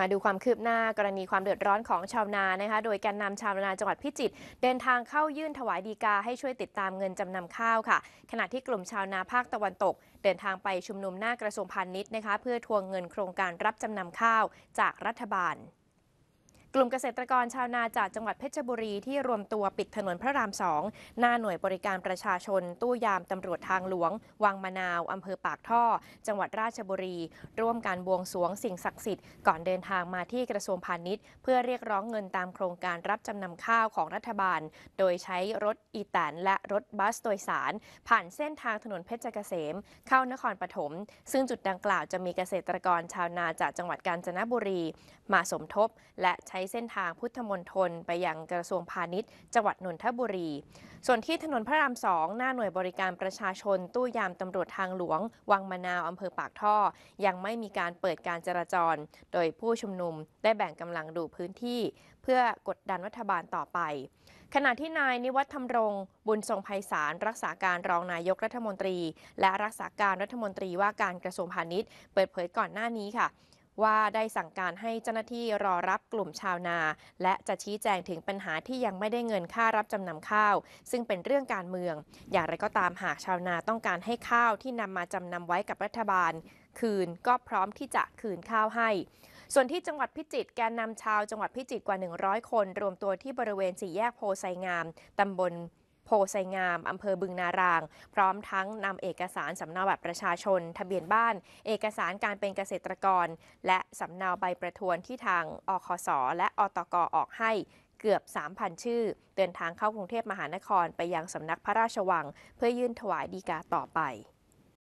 มาดูความคืบหน้ากรณีความเดือดร้อนของชาวนานะคะ โดยแกนนำชาวนาจังหวัดพิจิตรเดินทางเข้ายื่นถวายดีกาให้ช่วยติดตามเงินจำนำข้าวค่ะ ขณะที่กลุ่มชาวนาภาคตะวันตก เดินทางไปชุมนุมหน้ากระทรวงพาณิชย์นะคะเพื่อทวงเงินโครงการรับจำนำข้าวจากรัฐบาลกลุ่มเกษตรกรชาวนาจากจังหวัดเพชรบุรีที่รวมตัวปิดถนนพระรามสองหน้าหน่วยบริการประชาชน ตู้ยามตำรวจทางหลวงวังมะนาว อำเภอปากท่อ จังหวัดราชบุรี ร่วมการบวงสรวงสิ่งศักดิ์สิทธิ์ก่อนเดินทางมาที่กระทรวงพาณิชย์ เพื่อเรียกร้องเงินตามโครงการรับจำนำข้าวของรัฐบาล โดยใช้รถอีแตนและรถบัสโดยสาร ผ่านเส้นทางถนนเพชรเกษม เข้านครปฐมซึ่งจุดดังกล่าวจะมีเกษตรกรชาวนาจากจังหวัดกาญจนบุรี มาสมทบ และใช้ช้เส้นทางพุทธมณฑลไปยังกระทรวงพาณิชย์ จังหวัดนนทบุรี ส่วนที่ถนนพระรามสองหน้าหน่วยบริการประชาชนตู้ยามตำรวจทางหลวง วังมะนาวอำเภอปากท่อ ยังไม่มีการเปิดการจราจรโดยผู้ชุมนุมได้แบ่งกำลังดูพื้นที่ เพื่อกดดันรัฐบาลต่อไป ขณะที่นายนิวัฒน์ธรรมรง บุญทรงไพศาลรักษาการรองนายกรัฐมนตรี และรักษาการรัฐมนตรีว่าการกระทรวงพาณิชย์ เปิดเผยก่อนหน้านี้ค่ะว่าได้สั่งการให้เจ้าหน้าที่รอรับกลุ่มชาวนา และจะชี้แจงถึงปัญหาที่ยังไม่ได้เงินค่ารับจำนำข้าว ซึ่งเป็นเรื่องการเมือง อย่างไรก็ตามหากชาวนาต้องการให้ข้าวที่นำมาจำนำไว้กับรัฐบาล คืนก็พร้อมที่จะคืนข้าวให้ ส่วนที่จังหวัดพิจิตรแกนนำชาวจังหวัดพิจิตรกว่า 100 คน รวมตัวที่บริเวณสี่แยกโพไซงามตำบลโพไซงาม อำเภอบึงนาราง พร้อมทั้งนำเอกสารสำเนาบัตรประชาชน ทะเบียนบ้าน เอกสารการเป็นเกษตรกร และสำเนาใบประทวนที่ทางอคสและอตกออกให้ เกือบ 3,000 ชื่อเดินทางเข้ากรุงเทพมหานครไปยังสำนักพระราชวัง เพื่อยื่นถวายดีกาต่อไป